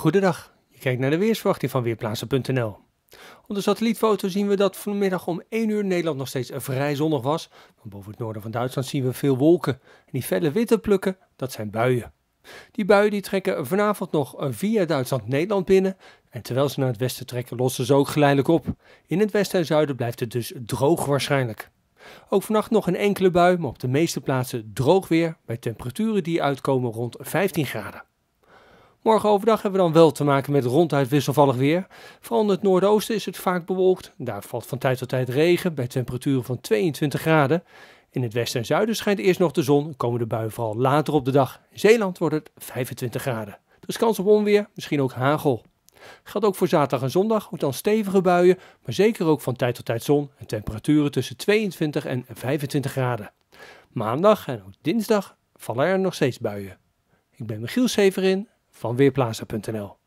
Goedendag, je kijkt naar de weersverwachting van Weerplaatsen.nl. Op de satellietfoto zien we dat vanmiddag om 1 uur Nederland nog steeds vrij zonnig was. Maar boven het noorden van Duitsland zien we veel wolken. die felle witte plukken, dat zijn buien. Die buien die trekken vanavond nog eh, via Duitsland Nederland binnen. En terwijl ze naar het westen trekken, lossen ze ook geleidelijk op. In het westen en zuiden blijft het dus droog waarschijnlijk. Ook vannacht nog een enkele bui, maar op de meeste plaatsen droog weer bij temperaturen die uitkomen rond 15 graden. Morgen overdag hebben we dan wel te maken met ronduit wisselvallig weer. Vooral in het noordoosten is het vaak bewolkt. Daar valt van tijd tot tijd regen bij temperaturen van 22 graden. In het westen en zuiden schijnt eerst nog de zon. Komen de buien vooral later op de dag. In Zeeland wordt het 25 graden. Er is kans op onweer, misschien ook hagel. Geldt ook voor zaterdag en zondag, ook dan stevige buien, maar zeker ook van tijd tot tijd zon en temperaturen tussen 22 en 25 graden. Maandag en ook dinsdag vallen er nog steeds buien. Ik ben Michiel Severin van Weerplaza.nl.